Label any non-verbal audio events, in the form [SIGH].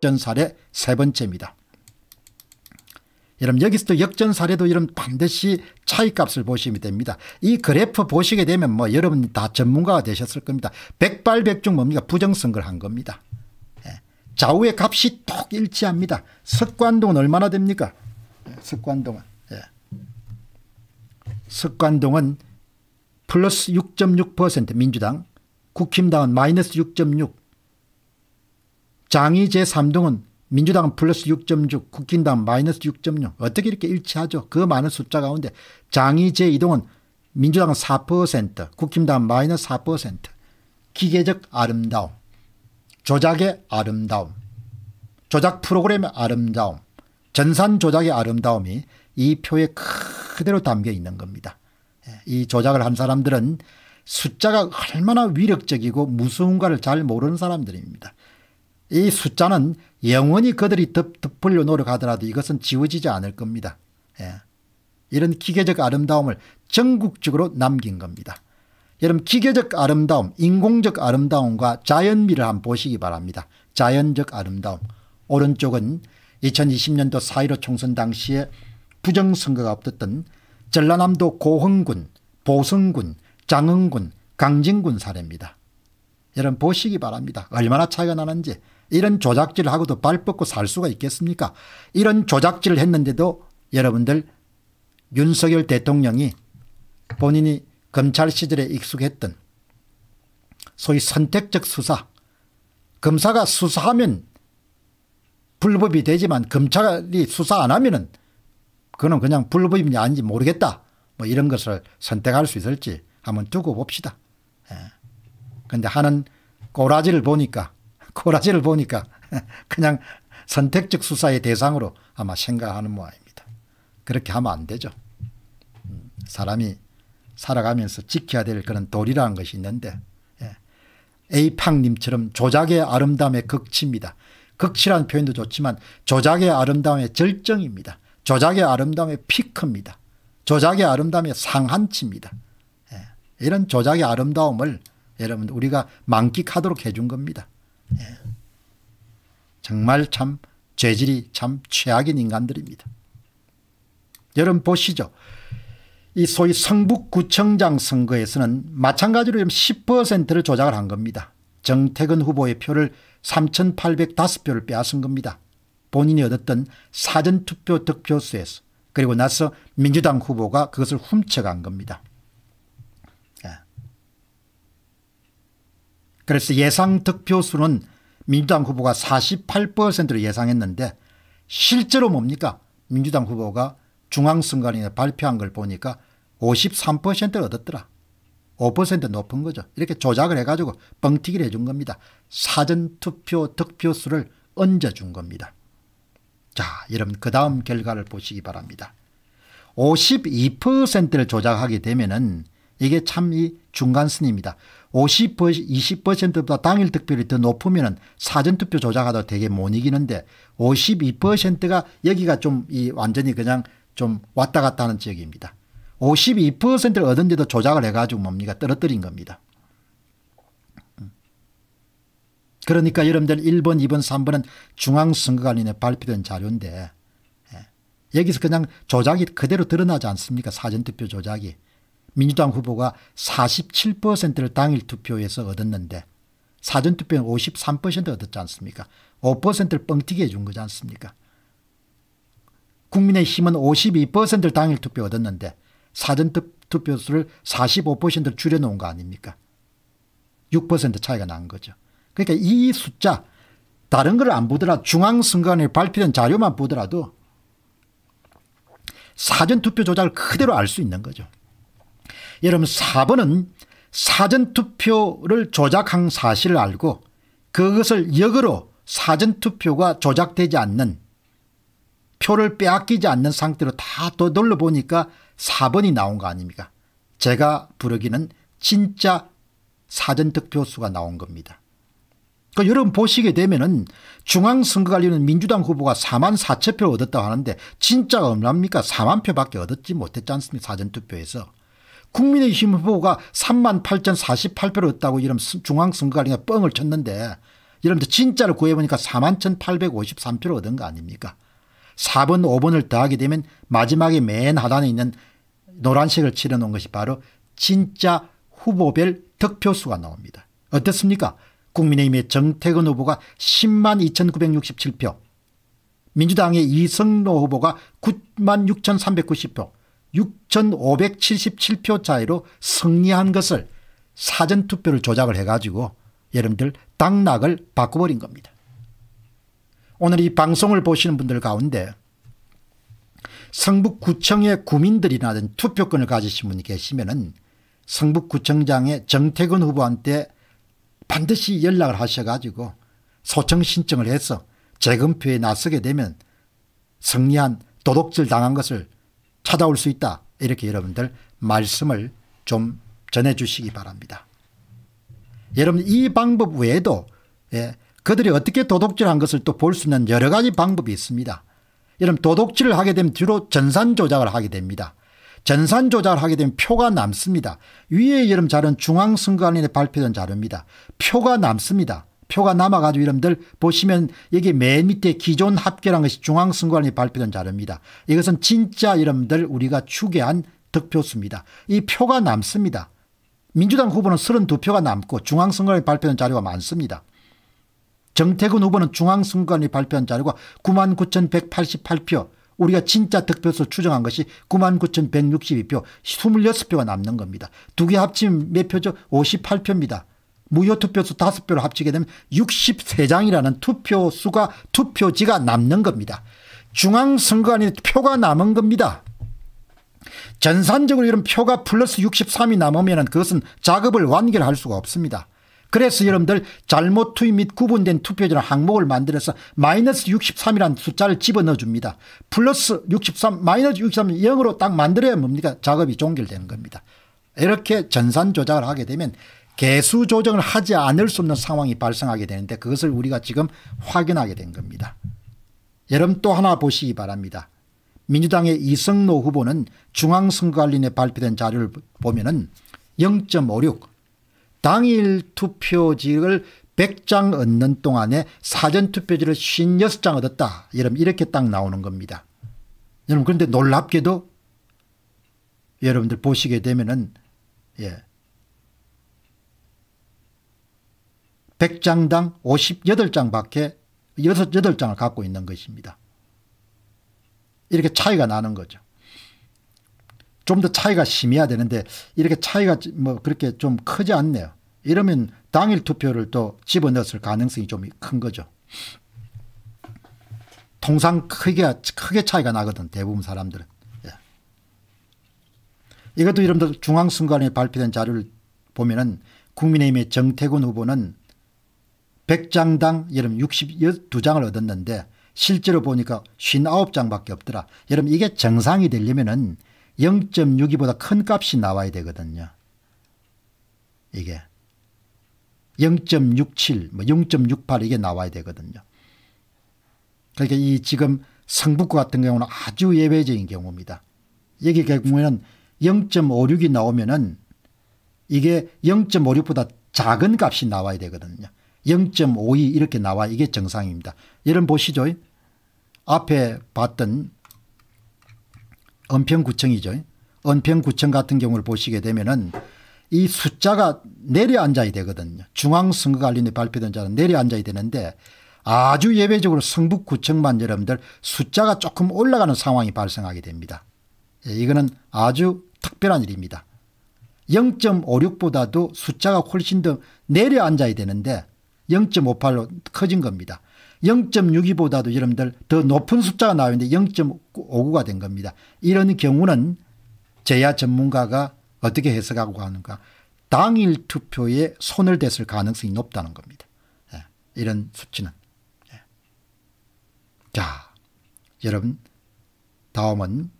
역전 사례 세 번째입니다. 여러분 여기서도 역전 사례도 여러 반드시 차이값을 보시면 됩니다. 이 그래프 보시게 되면 뭐 여러분 다 전문가가 되셨을 겁니다. 백발백중 뭡니까 부정선거를 한 겁니다. 예. 좌우의 값이 똑 일치합니다. 석관동은 얼마나 됩니까? 석관동은 예. 석관동은 예. 플러스 6.6% 민주당 국힘당은 마이너스 장이 제3등은 민주당은 플러스 6.6 국힘당 마이너스 6.6 어떻게 이렇게 일치하죠. 그 많은 숫자 가운데 장이 제2등은 민주당은 4% 국힘당 마이너스 4% 기계적 아름다움 조작의 아름다움 조작 프로그램의 아름다움 전산 조작의 아름다움이 이 표에 그대로 담겨 있는 겁니다. 예, 이 조작을 한 사람들은 숫자가 얼마나 위력적이고 무서운가를 잘 모르는 사람들입니다. 이 숫자는 영원히 그들이 덮, 덮으려 노력하더라도 이것은 지워지지 않을 겁니다. 예. 이런 기계적 아름다움을 전국적으로 남긴 겁니다. 여러분 기계적 아름다움, 인공적 아름다움과 자연미를 한번 보시기 바랍니다. 자연적 아름다움. 오른쪽은 2020년도 4.15 총선 당시에 부정선거가 없었던 전라남도 고흥군, 보성군, 장흥군, 강진군 사례입니다. 여러분 보시기 바랍니다. 얼마나 차이가 나는지. 이런 조작질을 하고도 발 뻗고 살 수가 있겠습니까? 이런 조작질을 했는데도 여러분들 윤석열 대통령이 본인이 검찰 시절에 익숙했던 소위 선택적 수사 검사가 수사하면 불법이 되지만 검찰이 수사 안 하면은 그는 그냥 불법인 아닌지 모르겠다 뭐 이런 것을 선택할 수 있을지 한번 두고 봅시다. 그런데 예. 하는 꼬라지를 보니까 코라지를 보니까 [LAUGHS] 그냥 선택적 수사의 대상으로 아마 생각하는 모양입니다. 그렇게 하면 안 되죠. 음, 사람이 살아가면서 지켜야 될 그런 도리라는 것이 있는데 예. 에이팡님처럼 조작의 아름다움의 극치입니다. 극치라는 표현도 좋지만 조작의 아름다움의 절정입니다. 조작의 아름다움의 피크입니다. 조작의 아름다움의 상한치입니다. 예. 이런 조작의 아름다움을 여러분 우리가 만끽하도록 해준 겁니다. 예. 정말 참 죄질이 참 최악인 인간들입니다. 여러분 보시죠. 이 소위 성북구청장 선거에서는 마찬가지로 10%를 조작을 한 겁니다. 정태근 후보의 표를 3,805표를 빼앗은 겁니다. 본인이 얻었던 사전투표 득표수에서 그리고 나서 민주당 후보가 그것을 훔쳐간 겁니다. 그래서 예상 득표수는 민주당 후보가 4 8를 예상했는데 실제로 뭡니까 민주당 후보가 중앙선관위에 발표한 걸 보니까 53%를 얻었더라. 5% 높은 거죠. 이렇게 조작을 해가지고 뻥튀기를 해준 겁니다. 사전투표 득표수를 얹어준 겁니다. 자 여러분 그 다음 결과를 보시기 바랍니다. 52%를 조작하게 되면 은 이게 참 이 중간선입니다. 50% 20%보다 당일 득표율이 더높으면 사전 투표 조작하다 되게 못 이기는데 52%가 여기가 좀 이 완전히 그냥 좀 왔다 갔다 하는 지역입니다. 52%를 얻은데도 조작을 해가지고 뭡니까 떨어뜨린 겁니다. 음. 그러니까 여러분들 1번, 2번, 3번은 중앙선거관리에 발표된 자료인데 예. 여기서 그냥 조작이 그대로 드러나지 않습니까? 사전투표 조작이. 민주당 후보가 47%를 당일 투표에서 얻었는데 사전투표는 53% 얻었지 않습니까 5%를 뻥튀기 해준 거지 않습니까 국민의힘은 52%를 당일 투표 얻었는데 사전투표수를 45%를 줄여놓은 거 아닙니까 6% 차이가 난 거죠 그러니까 이 숫자 다른 걸 안 보더라도 중앙선관위 발표된 자료만 보더라도 사전투표 조작을 그대로 알 수 있는 거죠 여러분 4번은 사전투표를 조작한 사실을 알고 그것을 역으로 사전투표가 조작되지 않는 표를 빼앗기지 않는 상태로 다떠 돌려보니까 4번이 나온 거 아닙니까 제가 부르기는 진짜 사전득표수가 나온 겁니다. 그러니까 여러분 보시게 되면은 중앙선거관리는 민주당 후보가 4만 4천 표를 얻었다고 하는데 진짜가 얼마입니까? 4만 표밖에 얻었지 못했지 않습니까? 사전투표에서. 국민의힘 후보가 3만 8,048표를 얻다고 이런 중앙선거관리가 뻥을 쳤는데 여러분들 진짜로 구해보니까 4만 1,853표를 얻은 거 아닙니까? 4번 5번을 더하게 되면 마지막에 맨 하단에 있는 노란색을 칠해놓은 것이 바로 진짜 후보별 득표수가 나옵니다. 어떻습니까? 국민의힘의 정태근 후보가 10만 2,967표 민주당의 이성로 후보가 9만 6,390표 6,577표 차이로 승리한 것을 사전투표를 조작을 해가지고 여러분들 당락을 바꿔버린 겁니다. 오늘 이 방송을 보시는 분들 가운데 성북구청의 구민들이나 투표권을 가지신 분이 계시면 은 성북구청장의 정태근 후보한테 반드시 연락을 하셔가지고 소청 신청을 해서 재검표에 나서게 되면 승리한 도둑질 당한 것을 찾아올 수 있다. 이렇게 여러분들 말씀을 좀 전해 주시기 바랍니다. 여러분 이 방법 외에도 예, 그들이 어떻게 도둑질한 것을 또 볼 수 있는 여러 가지 방법이 있습니다. 여러분 도둑질을 하게 되면 뒤로 전산 조작을 하게 됩니다. 전산 조작을 하게 되면 표가 남습니다. 위에 여러분 자료는 중앙선거관리에 발표된 자료입니다. 표가 남습니다. 표가 남아가지고 이름들 보시면 여기 맨 밑에 기존 합계라는 것이 중앙선관위 발표된 자료입니다. 이것은 진짜 이름들 우리가 추계한 득표수입니다. 이 표가 남습니다. 민주당 후보는 32표가 남고 중앙선관위 발표된 자료가 많습니다. 정태근 후보는 중앙선관위 발표한 자료가 99,188표 우리가 진짜 득표수 추정한 것이 99,162표 26표가 남는 겁니다. 두 개 합치면 몇 표죠? 58표입니다. 무효투표수 다섯 표를 합치게 되면 63장이라는 투표 수가 투표지가 남는 겁니다. 중앙선거안에 표가 남은 겁니다. 전산적으로 이런 표가 플러스 63이 남으면 그것은 작업을 완결할 수가 없습니다. 그래서 여러분들 잘못 투입 및 구분된 투표지는 항목을 만들어서 마이너스 63이라는 숫자를 집어넣어 줍니다. 플러스 63, 마이너스 63은 0으로 딱 만들어야 뭡니까? 작업이 종결되는 겁니다. 이렇게 전산 조작을 하게 되면 개수 조정을 하지 않을 수 없는 상황이 발생하게 되는데 그것을 우리가 지금 확인하게 된 겁니다. 여러분 또 하나 보시기 바랍니다. 민주당의 이성노 후보는 중앙선거관리에 발표된 자료를 보면 은0.56 당일 투표지를 100장 얻는 동안에 사전투표지를 56장 얻었다. 여러분 이렇게 딱 나오는 겁니다. 여러분 그런데 놀랍게도 여러분들 보시게 되면 은 예, 100장당 58장밖에 6 8장을 갖고 있는 것입니다. 이렇게 차이가 나는 거죠. 좀 더 차이가 심해야 되는데 이렇게 차이가 뭐 그렇게 좀 크지 않네요. 이러면 당일 투표를 또 집어넣었을 가능성이 좀 큰 거죠. 통상 크게, 크게 차이가 나거든 대부분 사람들은. 예. 이것도 여러분들 중앙선관위에 발표된 자료를 보면은 국민의힘의 정태근 후보는 100장당 여름 62장을 얻었는데 실제로 보니까 59장밖에 없더라. 여러분 이게 정상이 되려면 은 0.62보다 큰 값이 나와야 되거든요. 이게 0.67, 뭐0.68 이게 나와야 되거든요. 그러니까 이 지금 성북구 같은 경우는 아주 예외적인 경우입니다. 여기 경우에는 0.56이 나오면은 이게 0.56보다 작은 값이 나와야 되거든요. 0.52 이렇게 나와 이게 정상입니다. 여러분 보시죠. 앞에 봤던 은평구청이죠. 은평구청 같은 경우를 보시게 되면은 이 숫자가 내려앉아야 되거든요. 중앙선거관리위 발표된 자는 내려앉아야 되는데 아주 예외적으로 성북구청만 여러분들 숫자가 조금 올라가는 상황이 발생하게 됩니다. 예, 이거는 아주 특별한 일입니다. 0.56보다도 숫자가 훨씬 더 내려앉아야 되는데 0.58로 커진 겁니다. 0.62보다도 여러분들 더 높은 숫자가 나오는데 0.59가 된 겁니다. 이런 경우는 제야 전문가가 어떻게 해석하고 하는가 당일 투표에 손을 댔을 가능성이 높다는 겁니다. 예, 이런 수치는. 예. 자 여러분 다음은